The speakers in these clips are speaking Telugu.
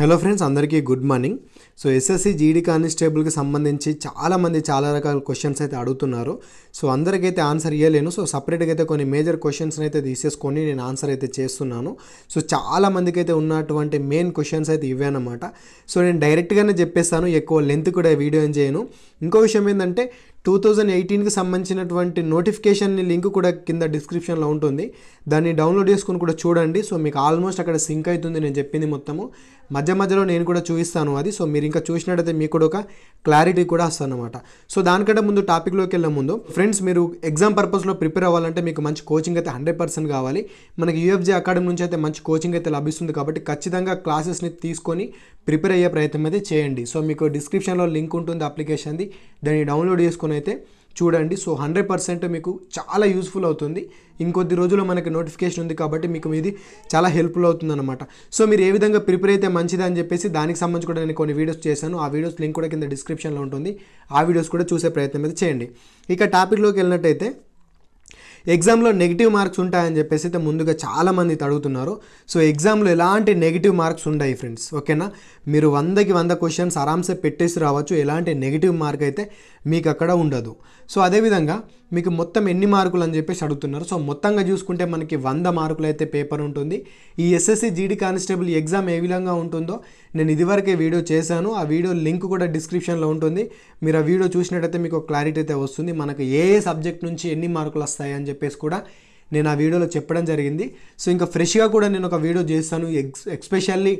హలో ఫ్రెండ్స్ అందరికీ good morning so SSC GD కానిస్టేబుల్కి సంబంధించి చాలామంది చాలా రకాల క్వశ్చన్స్ అయితే అడుగుతున్నారు సో అందరికైతే ఆన్సర్ ఇవ్వలేను సో సపరేట్గా అయితే కొన్ని మేజర్ క్వశ్చన్స్ని అయితే తీసేసుకొని నేను ఆన్సర్ అయితే చేస్తున్నాను సో చాలామందికి అయితే ఉన్నటువంటి మెయిన్ క్వశ్చన్స్ అయితే ఇవ్వానమాట సో నేను డైరెక్ట్గానే చెప్పేస్తాను ఎక్కువ లెంత్ కూడా వీడియో ఏం చేయను ఇంకో విషయం ఏంటంటే టూ థౌజండ్ ఎయిటీన్కి సంబంధించినటువంటి నోటిఫికేషన్ లింక్ కూడా కింద డిస్క్రిప్షన్లో ఉంటుంది దాన్ని డౌన్లోడ్ చేసుకుని కూడా చూడండి సో మీకు ఆల్మోస్ట్ అక్కడ సింక్ అవుతుంది నేను చెప్పింది మొత్తము మధ్య మధ్యలో నేను కూడా చూపిస్తాను అది సో మీరు ఇంకా చూసినట్టయితే మీకు కూడా ఒక క్లారిటీ కూడా వస్తుందన్నమాట సో దానికంటే ముందు టాపిక్లోకి వెళ్ళే ముందు ఫ్రెండ్స్ మీరు ఎగ్జామ్ పర్పస్లో ప్రిపేర్ అవ్వాలంటే మీకు మంచి కోచింగ్ అయితే హండ్రెడ్ పర్సెంట్ కావాలి మనకి యూఎఫ్జే అకాడమీ నుంచి అయితే మంచి కోచింగ్ అయితే లభిస్తుంది కాబట్టి ఖచ్చితంగా క్లాసెస్ని తీసుకొని ప్రిపేర్ అయ్యే ప్రయత్నం అయితే చేయండి సో మీకు డిస్క్రిప్షన్లో లింక్ ఉంటుంది అప్లికేషన్ది దాన్ని డౌన్లోడ్ చేసుకుని అయితే చూడండి సో హండ్రెడ్ పర్సెంట్ మీకు చాలా యూస్ఫుల్ అవుతుంది ఇంకొద్ది రోజుల్లో మనకి నోటిఫికేషన్ ఉంది కాబట్టి మీకు ఇది చాలా హెల్ప్ఫుల్ అవుతుంది అనమాట సో మీరు ఏ విధంగా ప్రిపేర్ అయితే మంచిది అని చెప్పేసి దానికి సంబంధించి కూడా నేను కొన్ని వీడియోస్ చేశాను ఆ వీడియోస్ లింక్ కూడా కింద డిస్క్రిప్షన్లో ఉంటుంది ఆ వీడియోస్ కూడా చూసే ప్రయత్నం అయితే చేయండి ఇక టాపిక్లోకి వెళ్ళినట్టయితే ఎగ్జామ్లో నెగిటివ్ మార్క్స్ ఉంటాయని చెప్పేసి అయితే ముందుగా చాలామంది అడుగుతున్నారు సో ఎగ్జామ్లో ఎలాంటి నెగిటివ్ మార్క్స్ ఉండయి ఫ్రెండ్స్ ఓకేనా మీరు వందకి వంద క్వశ్చన్స్ ఆరామ్సే పెట్టేసి రావచ్చు ఎలాంటి నెగిటివ్ మార్క్ అయితే మీకు అక్కడ ఉండదు సో అదేవిధంగా మీకు మొత్తం ఎన్ని మార్కులు అని చెప్పేసి అడుగుతున్నారు సో మొత్తంగా చూసుకుంటే మనకి వంద మార్కులు అయితే పేపర్ ఉంటుంది ఈ ఎస్ఎస్సి జీడీ కానిస్టేబుల్ ఎగ్జామ్ ఏ విధంగా ఉంటుందో నేను ఇదివరకే వీడియో చేశాను ఆ వీడియో లింక్ కూడా డిస్క్రిప్షన్లో ఉంటుంది మీరు ఆ వీడియో చూసినట్టయితే మీకు క్లారిటీ అయితే వస్తుంది మనకు ఏ ఏ సబ్జెక్ట్ నుంచి ఎన్ని మార్కులు వస్తాయి అని చెప్పేసి కూడా నేను ఆ వీడియోలో చెప్పడం జరిగింది సో ఇంకా ఫ్రెష్గా కూడా నేను ఒక వీడియో చేస్తాను ఎక్స్ ఎక్స్పెషల్లీ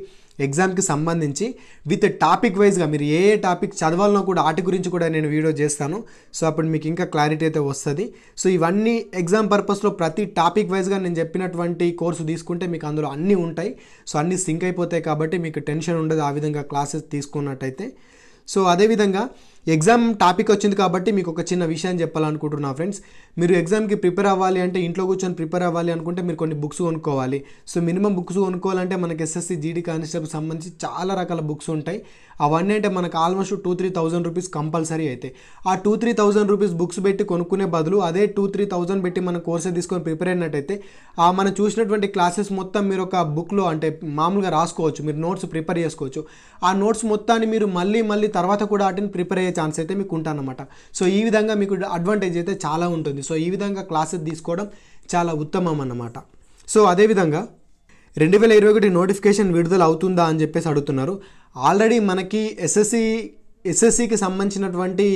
ఎగ్జామ్కి సంబంధించి విత్ టాపిక్ వైజ్గా మీరు ఏ ఏ టాపిక్ చదవాలనో కూడా వాటి గురించి కూడా నేను వీడియో చేస్తాను సో అప్పుడు మీకు ఇంకా క్లారిటీ అయితే వస్తుంది సో ఇవన్నీ ఎగ్జామ్ పర్పస్లో ప్రతి టాపిక్ వైజ్గా నేను చెప్పినటువంటి కోర్సు తీసుకుంటే మీకు అందులో అన్నీ ఉంటాయి సో అన్నీ సింక్ అయిపోతాయి కాబట్టి మీకు టెన్షన్ ఉండదు ఆ విధంగా క్లాసెస్ తీసుకున్నట్టయితే సో అదేవిధంగా ఎగ్జామ్ టాపిక్ వచ్చింది కాబట్టి మీకు ఒక చిన్న విషయం చెప్పాలనుకుంటున్నా ఫ్రెండ్స్ మీరు ఎగ్జామ్కి ప్రిపేర్ అవ్వాలి అంటే ఇంట్లో కూర్చొని ప్రిపేర్ అవ్వాలి అనుకుంటే మీరు కొన్ని బుక్స్ కొనుక్కోవాలి సో మినిమం బుక్స్ కొనుక్కోవాలంటే మనకి ఎస్ఎస్సి జీడీ కానిస్టేబుల్ సంబంధించి చాలా రకాల బుక్స్ ఉంటాయి అవన్నీ అంటే మనకు almost two three thousand rupees compulsory అయితే ఆ two three thousand rupees books పెట్టి కొనుక్కునే బదులు అదే టూ త్రీ థౌజండ్ పెట్టి మన కోర్సే తీసుకొని ప్రిపేర్ అయినట్టయితే ఆ మనం చూసినటువంటి క్లాసెస్ మొత్తం మీరు ఒక బుక్లో అంటే మామూలుగా రాసుకోవచ్చు మీరు నోట్స్ ప్రిపేర్ చేసుకోవచ్చు ఆ నోట్స్ మొత్తాన్ని మీరు మళ్ళీ మళ్ళీ తర్వాత కూడా వాటిని ప్రిపేర్ అయ్యే ఛాన్స్ అయితే మీకు ఉంటానమాట సో ఈ విధంగా మీకు అడ్వాంటేజ్ అయితే చాలా ఉంటుంది సో ఈ విధంగా క్లాసెస్ తీసుకోవడం చాలా ఉత్తమం అన్నమాట సో అదేవిధంగా రెండు వేల ఇరవై ఒకటి నోటిఫికేషన్ విడుదల అవుతుందా అని చెప్పేసి అడుగుతున్నారు ఆల్రెడీ మనకి ఎస్ఎస్సి ఎస్ఎస్సికి సంబంధించినటువంటి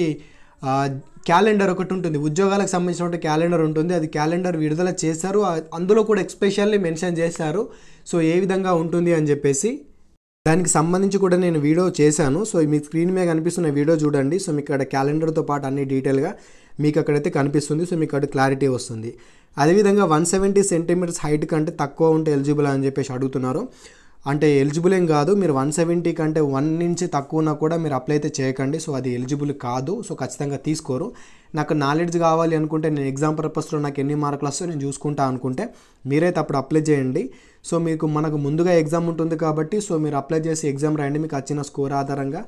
క్యాలెండర్ ఒకటి ఉంటుంది ఉద్యోగాలకు సంబంధించినటువంటి క్యాలెండర్ ఉంటుంది అది క్యాలెండర్ విడుదల చేశారు అందులో కూడా ఎక్స్పెషల్లీ మెన్షన్ చేశారు సో ఏ విధంగా ఉంటుంది అని చెప్పేసి దానికి సంబంధించి కూడా నేను వీడియో చేశాను సో మీ స్క్రీన్ మీద కనిపిస్తున్న వీడియో చూడండి సో మీకు ఇక్కడ క్యాలెండర్తో పాటు అన్ని డీటెయిల్గా మీకు అక్కడైతే కనిపిస్తుంది సో మీకు అక్కడ క్లారిటీ వస్తుంది అదేవిధంగా వన్ సెవెంటీ సెంటీమీటర్స్ హైట్ కంటే తక్కువ ఉంటే ఎలిజిబుల్ అని చెప్పేసి అడుగుతున్నారు అంటే ఎలిజిబుల్ ఏం కాదు మీరు వన్ సెవెంటీ కంటే వన్ నుంచి తక్కువ ఉన్నా కూడా మీరు అప్లై అయితే చేయకండి సో అది ఎలిజిబుల్ కాదు సో ఖచ్చితంగా తీసుకోరు నాకు నాలెడ్జ్ కావాలి అనుకుంటే నేను ఎగ్జామ్ పర్పస్లో నాకు ఎన్ని మార్కులు వస్తాయో నేను చూసుకుంటా అనుకుంటే మీరైతే అప్పుడు అప్లై చేయండి సో మీకు మనకు ముందుగా ఎగ్జామ్ ఉంటుంది కాబట్టి సో మీరు అప్లై చేసి ఎగ్జామ్ రాయండి మీకు వచ్చిన స్కోర్ ఆధారంగా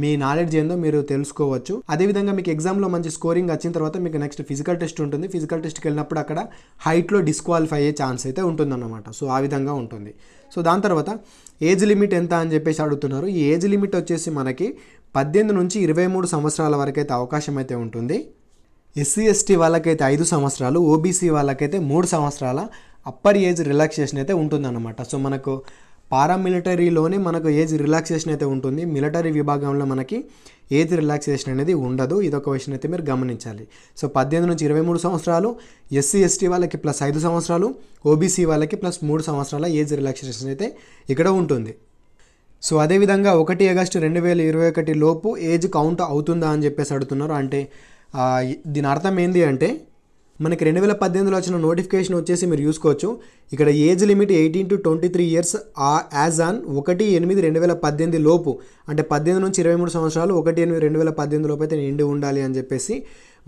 మీ నాలెడ్జ్ ఏందో మీరు తెలుసుకోవచ్చు అదేవిధంగా మీకు ఎగ్జామ్లో మంచి స్కోరింగ్ వచ్చిన తర్వాత మీకు నెక్స్ట్ ఫిజికల్ టెస్ట్ ఉంటుంది ఫిజికల్ టెస్ట్కి వెళ్ళినప్పుడు అక్కడ హైట్లో డిస్క్వాలిఫై అయ్యే ఛాన్స్ అయితే ఉంటుందన్నమాట సో ఆ విధంగా ఉంటుంది సో దాని తర్వాత ఏజ్ లిమిట్ ఎంత అని చెప్పేసి అడుగుతున్నారు ఈ ఏజ్ లిమిట్ వచ్చేసి మనకి పద్దెనిమిది నుంచి ఇరవై మూడు సంవత్సరాల అయితే అవకాశం అయితే ఉంటుంది ఎస్సీ ఎస్టీ వాళ్ళకైతే ఐదు సంవత్సరాలు ఓబీసీ వాళ్ళకైతే మూడు సంవత్సరాల అప్పర్ ఏజ్ రిలాక్సేషన్ అయితే ఉంటుందన్నమాట సో మనకు పారామిలిటరీలోనే మనకు ఏజ్ రిలాక్సేషన్ అయితే ఉంటుంది మిలిటరీ విభాగంలో మనకి ఏజ్ రిలాక్సేషన్ అనేది ఉండదు ఇదొక విషయం అయితే మీరు గమనించాలి సో పద్దెనిమిది నుంచి ఇరవై మూడు సంవత్సరాలు ఎస్సీ ఎస్టీ వాళ్ళకి ప్లస్ ఐదు సంవత్సరాలు ఓబీసీ వాళ్ళకి ప్లస్ మూడు సంవత్సరాల ఏజ్ రిలాక్సేషన్ అయితే ఇక్కడ ఉంటుంది సో అదేవిధంగా ఒకటి ఆగస్టు రెండు వేల ఇరవై ఒకటి లోపు ఏజ్ కౌంట్ అవుతుందా అని చెప్పేసి అడుగుతున్నారు అంటే దీని అర్థం ఏంటి అంటే మనకి రెండు వేల పద్దెనిమిదిలో వచ్చిన నోటిఫికేషన్ వచ్చేసి మీరు చూసుకోవచ్చు ఇక్కడ age limit eighteen to twenty three years as on ఒకటి ఎనిమిది రెండు వేల పద్దెనిమిది లోపు అంటే పద్దెనిమిది నుంచి ఇరవై మూడు సంవత్సరాలు ఒకటి ఎనిమిది రెండు వేల పద్దెనిమిది లోపు అయితే నిండి ఉండాలి అని చెప్పేసి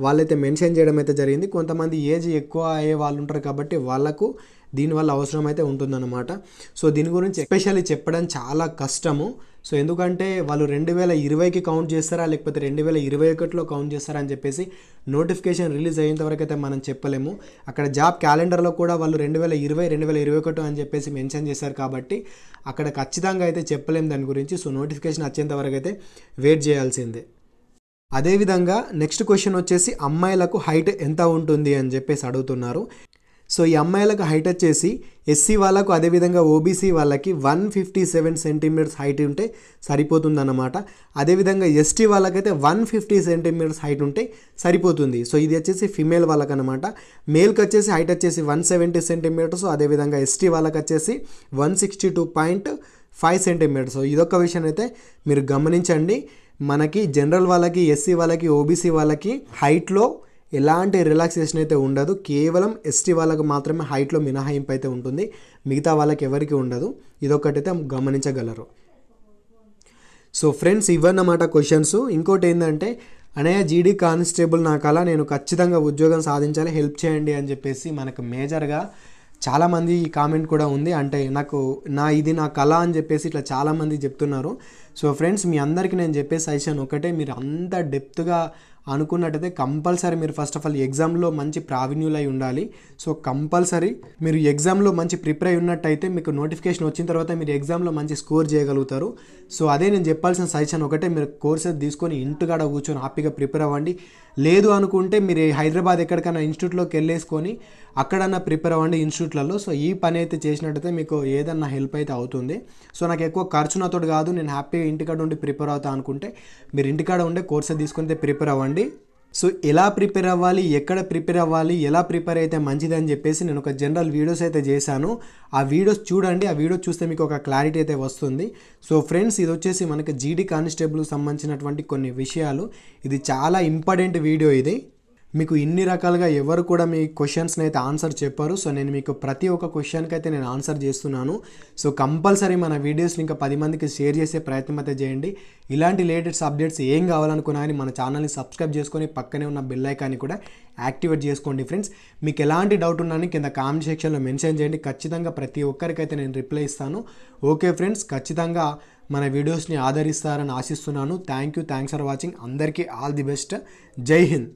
వాళ్ళైతే మెన్షన్ చేయడం అయితే జరిగింది కొంతమంది ఏజ్ ఎక్కువ అయ్యే వాళ్ళు ఉంటారు కాబట్టి వాళ్ళకు దీనివల్ల అవసరం అయితే ఉంటుందన్నమాట సో దీని గురించి ఎస్పెషల్లీ చెప్పడం చాలా కష్టము సో ఎందుకంటే వాళ్ళు రెండు వేల ఇరవైకి కౌంట్ చేస్తారా లేకపోతే రెండు వేల ఇరవై ఒకటిలో కౌంట్ చేస్తారా అని చెప్పేసి నోటిఫికేషన్ రిలీజ్ అయ్యేంత వరకు అయితే మనం చెప్పలేము అక్కడ జాబ్ క్యాలెండర్లో కూడా వాళ్ళు రెండు వేల ఇరవై రెండు వేల ఇరవై ఒకటి అని చెప్పేసి మెన్షన్ చేశారు కాబట్టి అక్కడ ఖచ్చితంగా అయితే చెప్పలేము దాని గురించి సో నోటిఫికేషన్ వచ్చేంత వరకు అయితే వెయిట్ చేయాల్సిందే అదేవిధంగా నెక్స్ట్ క్వశ్చన్ వచ్చేసి అమ్మాయిలకు హైట్ ఎంత ఉంటుంది అని చెప్పేసి అడుగుతున్నారు సో ఈ అమ్మాయిలకు హైట్ వచ్చేసి ఎస్సీ వాళ్ళకు అదేవిధంగా ఓబీసీ వాళ్ళకి one fifty seven centimetres height ఉంటే సరిపోతుందన్నమాట అదేవిధంగా ఎస్టీ వాళ్ళకైతే వన్ ఫిఫ్టీ సెంటీమీటర్స్ హైట్ ఉంటే సరిపోతుంది సో ఇది వచ్చేసి ఫిమేల్ అనమాట మేల్కి వచ్చేసి హైట్ వచ్చేసి వన్ సెవెంటీ సెంటీమీటర్స్ అదేవిధంగా ఎస్టీ వాళ్ళకి వచ్చేసి one sixty two point five centimetres ఇదొక విషయం అయితే మీరు గమనించండి మనకి జనరల్ వాళ్ళకి ఎస్సీ వాళ్ళకి ఓబీసీ వాళ్ళకి హైట్లో ఎలాంటి రిలాక్సేషన్ అయితే ఉండదు కేవలం ఎస్టీ వాళ్ళకు మాత్రమే హైట్లో మినహాయింపు అయితే ఉంటుంది మిగతా వాళ్ళకి ఎవరికి ఉండదు ఇదొకటైతే గమనించగలరు సో ఫ్రెండ్స్ ఇవ్వన్నమాట క్వశ్చన్స్ ఇంకోటి ఏంటంటే అనయ్య జీడీ కానిస్టేబుల్ నా కళ నేను ఖచ్చితంగా ఉద్యోగం సాధించాలి హెల్ప్ చేయండి అని చెప్పేసి మనకు మేజర్గా చాలామంది ఈ కామెంట్ కూడా ఉంది అంటే నాకు నా ఇది నా కళ అని చెప్పేసి ఇట్లా చాలామంది చెప్తున్నారు సో ఫ్రెండ్స్ మీ అందరికీ నేను చెప్పే సజెషన్ ఒకటే మీరు అంత డెప్త్గా అనుకున్నట్టయితే కంపల్సరీ మీరు ఫస్ట్ ఆఫ్ ఆల్ ఎగ్జామ్లో మంచి ప్రావీణ్యులై ఉండాలి సో కంపల్సరీ మీరు ఎగ్జామ్లో మంచి ప్రిపేర్ అయి ఉన్నట్టయితే మీకు నోటిఫికేషన్ వచ్చిన తర్వాత మీరు ఎగ్జామ్లో మంచి స్కోర్ చేయగలుగుతారు సో అదే నేను చెప్పాల్సిన సజెషన్ ఒకటే మీరు కోర్సెస్ తీసుకొని ఇంటికాడ కూర్చొని హ్యాపీగా ప్రిపేర్ అవ్వండి లేదు అనుకుంటే మీరు హైదరాబాద్ ఎక్కడికైనా ఇన్స్టిట్యూట్లోకి వెళ్ళేసుకొని అక్కడన్నా ప్రిపేర్ అవ్వండి ఇన్స్టిట్యూట్లలో సో ఈ పని అయితే చేసినట్టయితే మీకు ఏదన్నా హెల్ప్ అయితే అవుతుంది సో నాకు ఎక్కువ ఖర్చు నాతో కాదు నేను హ్యాపీగా ఇంటికాడ ఉండి ప్రిపేర్ అవుతా అనుకుంటే మీరు ఇంటికాడ ఉండే కోర్సే తీసుకుంటే ప్రిపేర్ అవ్వండి సో ఎలా ప్రిపేర్ అవ్వాలి ఎక్కడ ప్రిపేర్ అవ్వాలి ఎలా ప్రిపేర్ అయితే మంచిది అని చెప్పేసి నేను ఒక జనరల్ వీడియోస్ అయితే చేశాను ఆ వీడియోస్ చూడండి ఆ వీడియో చూస్తే మీకు ఒక క్లారిటీ అయితే వస్తుంది సో ఫ్రెండ్స్ ఇది వచ్చేసి మనకి జీడీ కానిస్టేబుల్ సంబంధించినటువంటి కొన్ని విషయాలు ఇది చాలా ఇంపార్టెంట్ వీడియో ఇది మీకు ఇన్ని రకాలుగా ఎవరు కూడా మీ క్వశ్చన్స్ని అయితే ఆన్సర్ చెప్పారు సో నేను మీకు ప్రతి ఒక్క క్వశ్చన్కి అయితే నేను ఆన్సర్ చేస్తున్నాను సో కంపల్సరీ మన వీడియోస్ని ఇంకా పది మందికి షేర్ చేసే ప్రయత్నం అయితే చేయండి ఇలాంటి లేటెస్ట్ అప్డేట్స్ ఏం కావాలనుకున్నా కానీ మన ఛానల్ని సబ్స్క్రైబ్ చేసుకొని పక్కనే ఉన్న బెల్ ఐకాన్ని కూడా యాక్టివేట్ చేసుకోండి ఫ్రెండ్స్ మీకు ఎలాంటి డౌట్ ఉన్నా కింద కామెంట్ సెక్షన్లో మెన్షన్ చేయండి ఖచ్చితంగా ప్రతి ఒక్కరికైతే నేను రిప్లై ఇస్తాను ఓకే ఫ్రెండ్స్ ఖచ్చితంగా మన వీడియోస్ని ఆదరిస్తారని ఆశిస్తున్నాను thank you thanks for watching అందరికీ all the best Jai Hind